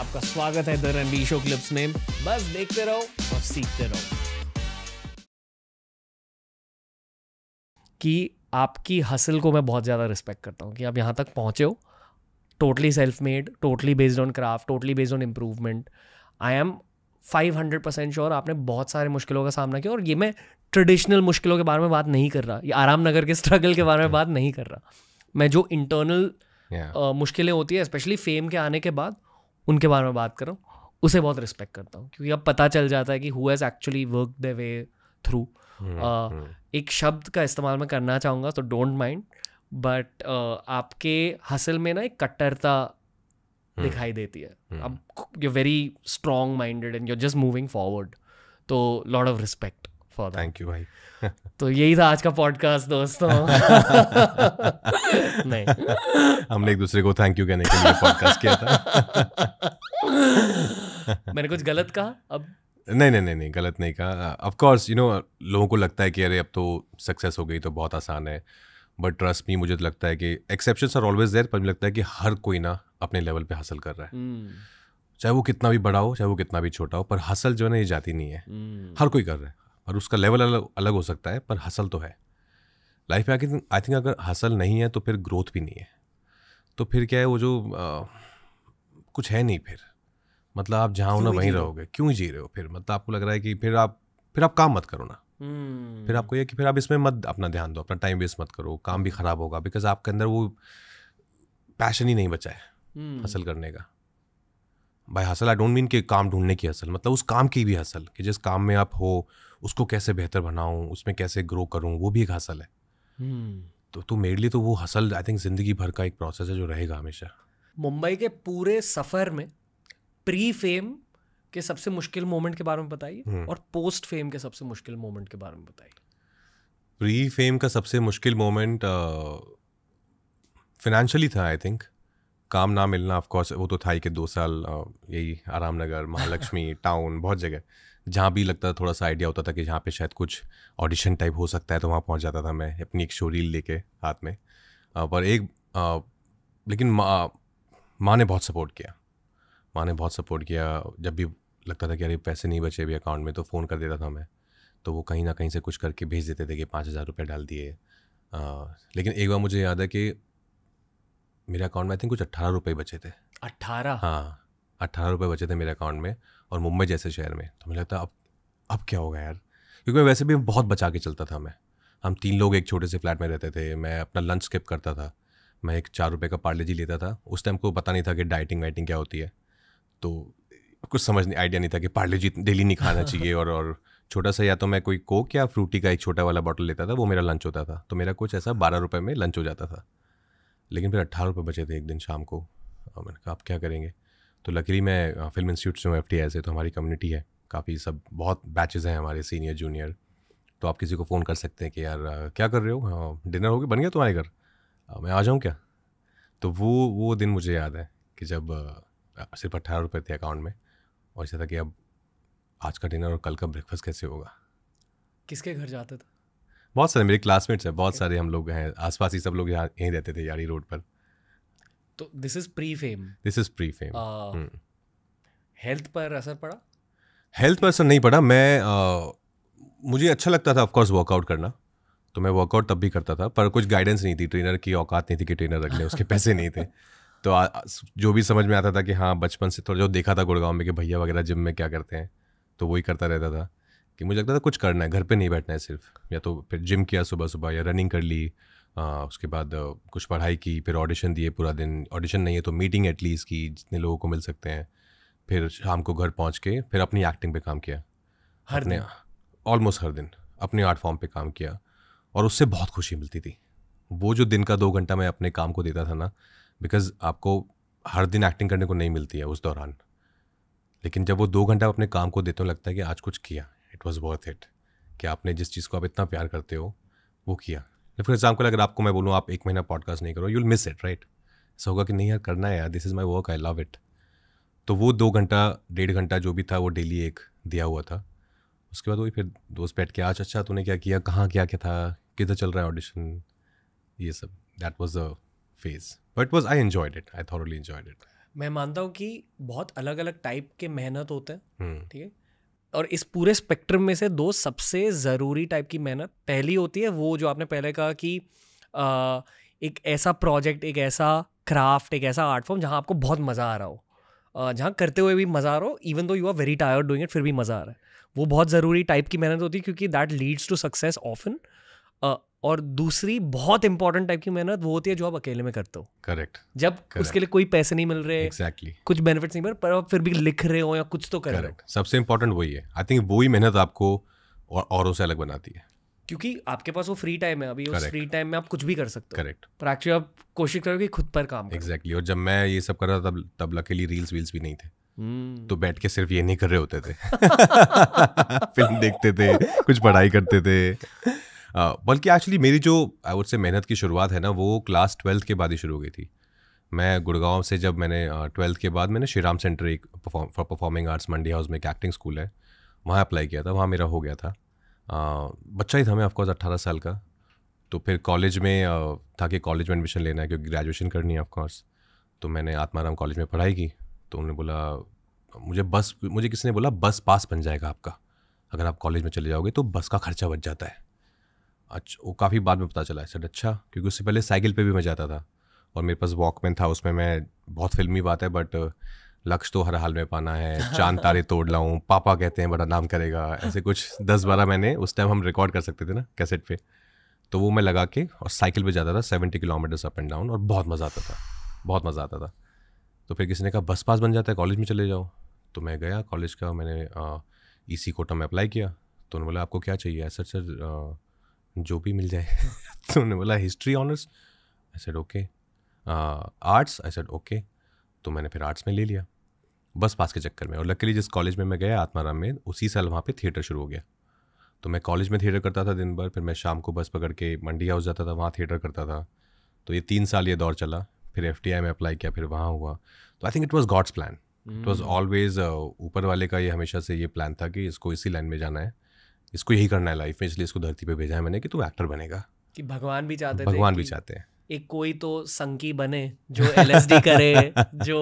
आपका स्वागत है द रणबीर शो क्लिप्स में बस देखते रहो और सीखते रहो कि आपकी हसल को मैं बहुत ज़्यादा रिस्पेक्ट करता हूं कि आप यहां तक पहुंचे हो totally self made totally based on craft totally based on improvement I am five hundred percent sure आपने बहुत सारे मुश्किलों का सामना किया और ये मैं ट्रेडिशनल मुश्किलों के बारे में बात नहीं कर रहा ये आराम नगर के स्ट्रगल के बारे में बात नहीं कर रहा मैं जो इंटरनल yeah. मुश्किलें होती है स्पेशली फेम के आने के बाद उनके बारे में बात करूँ उसे बहुत रिस्पेक्ट करता हूँ क्योंकि अब पता चल जाता है कि who has actually work the way through एक शब्द का इस्तेमाल मैं करना चाहूँगा तो डोंट माइंड बट आपके हसल में ना एक कट्टरता हम्म, दिखाई देती है हम्म। अब you very strong minded and you just moving forward तो lord of respect for thank you भाई तो यही था आज का पॉडकास्ट दोस्तों नहीं हमने एक दूसरे को थैंक यू कहने के लिए पॉडकास्ट किया था मैंने कुछ गलत कहा अब नहीं नहीं नहीं नहीं गलत नहीं कहा ऑफ कोर्स यू नो लोगों को लगता है कि अरे अब तो सक्सेस हो गई तो बहुत आसान है बट ट्रस्ट मी मुझे तो लगता है कि एक्सेप्शन आर ऑलवेज देयर पर मुझे लगता है कि हर कोई ना अपने लेवल पे हासिल कर रहा है हम्म। चाहे वो कितना भी बड़ा हो चाहे वो कितना भी छोटा हो पर हासिल जो है ना ये जाती नहीं है हम्म। हर कोई कर रहा है और उसका लेवल अलग अलग हो सकता है पर हसल तो है लाइफ में आई थिंक आई थिंक अगर हसल नहीं है तो फिर ग्रोथ भी नहीं है तो फिर क्या है वो जो आ, कुछ है नहीं फिर मतलब आप जहाँ हो ना वहीं रहोगे क्यों जी रहे हो फिर मतलब आपको लग रहा है कि फिर आप फिर आप काम मत करो ना hmm. फिर आपको यह कि फिर आप इसमें मत अपना ध्यान दो अपना टाइम वेस्ट मत करो काम भी ख़राब होगा बिकॉज आपके अंदर वो पैशन ही नहीं बचा है हम्म। hmm. हासिल करने का by hustle I don't mean कि काम ढूंढने की हसल मतलब उस काम की भी हसल कि जिस काम में आप हो उसको कैसे बेहतर बनाऊँ उसमें कैसे ग्रो करूँ वो भी एक हसल है हम्म। तो तो मेरे लिए तो वो हसल आई थिंक ज़िंदगी भर का एक प्रोसेस है जो रहेगा हमेशा मुंबई के पूरे सफ़र में प्री फेम के सबसे मुश्किल मोमेंट के बारे में बताइए हम्म। और पोस्ट फेम के सबसे मुश्किल मोमेंट के बारे में बताइए प्री फेम का सबसे मुश्किल मोमेंट फिनेंशली uh, था आई थिंक काम ना मिलना ऑफकोर्स वो तो था ही कि दो साल यही आराम नगर महालक्ष्मी टाउन बहुत जगह जहाँ भी लगता था थोड़ा सा आइडिया होता था कि जहाँ पे शायद कुछ ऑडिशन टाइप हो सकता है तो वहाँ पहुँच जाता था मैं अपनी एक शोरील लेके हाथ में पर एक आ, लेकिन माँ माँ ने बहुत सपोर्ट किया माँ ने बहुत सपोर्ट किया जब भी लगता था कि अरे पैसे नहीं बचे अभी अकाउंट में तो फ़ोन कर देता था मैं तो वो कहीं ना कहीं से कुछ करके भेज देते थे कि पाँच हज़ार रुपये डाल दिए लेकिन एक बार मुझे याद है कि मेरे अकाउंट में आई थिंक कुछ अट्ठारह रुपये बचे थे अट्ठारह हाँ अट्ठारह रुपये बचे थे मेरे अकाउंट में और मुंबई जैसे शहर में तो मुझे लगता अब अब क्या होगा यार क्योंकि मैं वैसे भी बहुत बचा के चलता था मैं हम तीन लोग एक छोटे से फ्लैट में रहते थे मैं अपना लंच स्किप करता था मैं एक चार रुपये का पार्ले जी लेता था उस टाइम को पता नहीं था कि डाइटिंग वाइटिंग क्या होती है तो कुछ समझ नहीं आइडिया नहीं था कि पार्ले जी डेली नहीं खाना चाहिए और और छोटा सा या तो मैं कोई कोक या फ्रूटी का एक छोटा वाला बॉटल लेता था वो मेरा लंच होता था तो मेरा कुछ ऐसा बारह रुपये में लंच हो जाता था लेकिन फिर अट्ठारह रुपये बचे थे एक दिन शाम को मैंने कहा आप क्या करेंगे तो लकीली मैं फिल्म इंस्टीट्यूट से हूँ एफ टी आई से तो हमारी कम्युनिटी है काफ़ी सब बहुत बैचेज़ हैं हमारे सीनियर जूनियर तो आप किसी को फ़ोन कर सकते हैं कि यार क्या कर रहे हो डिनर हो गया बन गया तुम्हारे घर मैं आ जाऊँ क्या तो वो वो दिन मुझे याद है कि जब सिर्फ अट्ठारह रुपये थे अकाउंट में और ऐसा था कि अब आज का डिनर और कल का ब्रेकफास्ट कैसे होगा किसके घर जाता था बहुत सारे मेरे क्लासमेट्स हैं बहुत सारे हम लोग हैं आसपास ही सब लोग यहाँ यहीं रहते थे यारी रोड पर तो this is pre fame this is pre fame health पर असर पड़ा हेल्थ पर असर नहीं पड़ा मैं मुझे अच्छा लगता था ऑफकोर्स वर्कआउट करना तो मैं वर्कआउट तब भी करता था पर कुछ गाइडेंस नहीं थी ट्रेनर की औकात नहीं थी कि ट्रेनर रख ले उसके पैसे नहीं थे तो आ, जो भी समझ में आता था कि हाँ बचपन से थोड़ा जो देखा था गुड़गांव में कि भैया वगैरह जिम में क्या करते हैं तो वही करता रहता था कि मुझे लगता था कुछ करना है घर पे नहीं बैठना है सिर्फ या तो फिर जिम किया सुबह सुबह या रनिंग कर ली आ, उसके बाद कुछ पढ़ाई की फिर ऑडिशन दिए पूरा दिन ऑडिशन नहीं है तो मीटिंग एटलीस्ट की जितने लोगों को मिल सकते हैं फिर शाम को घर पहुँच के फिर अपनी एक्टिंग पर काम किया हर दिन ऑलमोस्ट हर दिन अपने आर्ट फॉर्म पर काम किया और उससे बहुत खुशी मिलती थी वो जो दिन का दो घंटा मैं अपने काम को देता था ना बिकॉज आपको हर दिन एक्टिंग करने को नहीं मिलती है उस दौरान लेकिन जब वो दो घंटा अपने काम को देते हो लगता है कि आज कुछ किया इट वॉज़ वर्थ इट कि आपने जिस चीज़ को आप इतना प्यार करते हो वो किया फॉर एग्जाम्पल अगर आपको मैं बोलूँ आप एक महीना पॉडकास्ट नहीं करो यूल मिस इट राइट ऐसा होगा कि नहीं यार करना है यार this is my work I love it तो वो दो घंटा डेढ़ घंटा जो भी था वो डेली एक दिया हुआ था उसके बाद वही फिर दोस्त बैठ के आज अच्छा तूने क्या किया कहाँ क्या क्या था किधर चल रहा है ऑडिशन ये सब that was a phase but was I enjoyed it I thoroughly enjoyed it मैं मानता हूँ कि बहुत अलग अलग टाइप के मेहनत होते हैं हम्म। ठीक है और इस पूरे स्पेक्ट्रम में से दो सबसे ज़रूरी टाइप की मेहनत पहली होती है वो जो आपने पहले कहा कि आ, एक ऐसा प्रोजेक्ट एक ऐसा क्राफ्ट एक ऐसा आर्ट फॉर्म जहाँ आपको बहुत मज़ा आ रहा हो जहाँ करते हुए भी मज़ा आ रहा हो even though you are very tired doing it फिर भी मज़ा आ रहा है वो बहुत ज़रूरी टाइप की मेहनत होती है क्योंकि that leads to success often और दूसरी बहुत इंपॉर्टेंट टाइप की मेहनत वो होती है जो आप अकेले में करते हो करेक्ट जब Correct. उसके लिए कोई पैसे नहीं मिल रहे एग्जैक्टली exactly. कुछ बेनिफिट्स नहीं मिल रहे पर आप फिर भी लिख रहे हो या कुछ तो कर Correct. रहे हो सबसे इंपॉर्टेंट वही है आई थिंक वो ही मेहनत आपको और औरों से अलग बनाती है क्योंकि आपके पास वो फ्री टाइम है अभी Correct. उस फ्री टाइम में आप कुछ भी कर सकते हो करेक्ट पर एक्चुअली आप कोशिश करोगे खुद पर काम एग्जैक्टली और जब मैं ये सब कर रहा था तब तब लकेली रील्स वील्स भी नहीं थे Hmm. तो बैठ के सिर्फ ये नहीं कर रहे होते थे फिल्म देखते थे कुछ पढ़ाई करते थे बल्कि एक्चुअली मेरी जो आई वुड से मेहनत की शुरुआत है ना वो क्लास ट्वेल्थ के बाद ही शुरू हो गई थी मैं गुड़गांव से जब मैंने ट्वेल्थ के बाद मैंने श्री राम सेंटर एक for performing arts Mandi House में एक एक्टिंग स्कूल है वहाँ अप्लाई किया था वहाँ मेरा हो गया था बच्चा ही था मैं ऑफकोर्स अट्ठारह साल का तो फिर कॉलेज में था कि कॉलेज में एडमिशन लेना है क्योंकि ग्रेजुएशन करनी है ऑफकोर्स तो मैंने आत्माराम कॉलेज में पढ़ाई की तो उन्होंने बोला मुझे बस मुझे किसी ने बोला बस पास बन जाएगा आपका अगर आप कॉलेज में चले जाओगे तो बस का खर्चा बच जाता है अच्छा वो काफ़ी बाद में पता चला सर अच्छा क्योंकि उससे पहले साइकिल पे भी मैं जाता था और मेरे पास वॉकमैन था उसमें मैं बहुत फिल्मी बात है बट लक्ष्य तो हर हाल में पाना है चांद तारे तोड़ लाऊं पापा कहते हैं बड़ा नाम करेगा ऐसे कुछ दस बारह मैंने उस टाइम हम रिकॉर्ड कर सकते थे ना कैसेट पे तो वो मैं लगा के और साइकिल पे जाता था seventy kilometres up and down और बहुत मज़ा आता था बहुत मज़ा आता था तो फिर किसी ने कहा बस पास बन जाता है कॉलेज में चले जाओ तो मैं गया कॉलेज का मैंने ई सी कोटा में अप्लाई किया तो उन्होंने बोला आपको क्या चाहिए सर सर जो भी मिल जाए तो उन्होंने बोला history honours I said okay arts I said okay तो मैंने फिर आर्ट्स में ले लिया बस पास के चक्कर में और लकीली जिस कॉलेज में मैं गया आत्माराम में उसी साल वहाँ पे थिएटर शुरू हो गया तो मैं कॉलेज में थिएटर करता था दिन भर फिर मैं शाम को बस पकड़ के मंडी हाउस जाता था वहाँ थिएटर करता था तो ये तीन साल ये दौर चला फिर एफ में अप्लाई किया फिर वहाँ हुआ तो I think it was God's plan it was always ऊपर वाले का ये हमेशा से ये प्लान था कि इसको इसी लाइन में जाना है इसको यही करना है लाइफ में इसलिए इसको धरती पे भेजा है मैंने कि तू एक्टर बनेगा कि भगवान भी चाहते भगवान भी चाहते हैं एक कोई तो संकी बने जो एल करे जो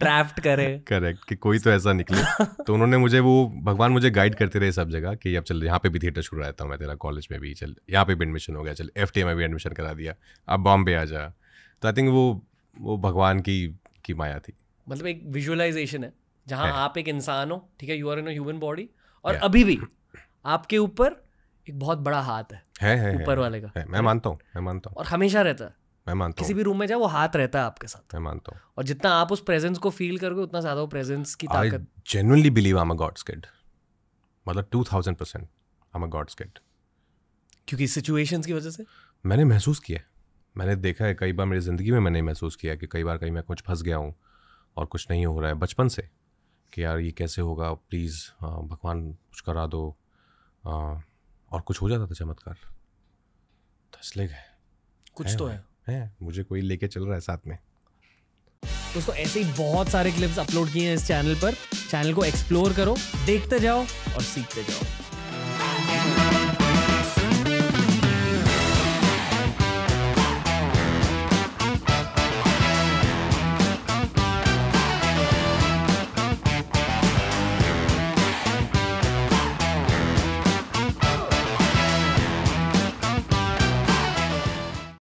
ट्रैफ्ट करे करेक्ट कि कोई तो ऐसा निकले तो उन्होंने मुझे वो भगवान मुझे गाइड करते रहे सब जगह कि अब चल यहाँ पे भी थिएटर शुरू रहता हूँ मैं तेरा कॉलेज में भी चल यहाँ पे भी एडमिशन हो गया चल एफ में भी एडमिशन करा दिया अब बॉम्बे आ जा तो आई थिंक वो वो भगवान की की माया थी मतलब एक विजुअलाइजेशन है जहाँ आप एक इंसान हो ठीक है you are in human body और yeah. अभी भी आपके ऊपर एक बहुत बड़ा हाथ है है है ऊपर वाले का है, मैं मानता हूँ मैं मानता हूँ और हमेशा रहता है मैं मानता हूँ किसी भी रूम में जाए वो हाथ रहता है आपके साथ मैं मानता हूँ और जितना आप उस प्रेजेंस को फील करोगे उतना ज्यादा वो प्रेजेंस की ताकत genuinely believe I am a God's kid मतलब 2000 percent I am a God's kid क्योंकि सिचुएशंस की वजह से मैंने महसूस किया मैंने देखा है कई बार मेरी ज़िंदगी में मैंने महसूस किया कि कई बार कहीं मैं कुछ फंस गया हूँ और कुछ नहीं हो रहा है बचपन से कि यार ये कैसे होगा प्लीज़ हाँ, भगवान कुछ करा दो आ, हाँ, और कुछ हो जाता था चमत्कार दस ले गए कुछ तो है तो है है मुझे कोई लेके चल रहा है साथ में दोस्तों ऐसे ही बहुत सारे क्लिप्स अपलोड किए हैं इस चैनल पर चैनल को एक्सप्लोर करो देखते जाओ और सीखते जाओ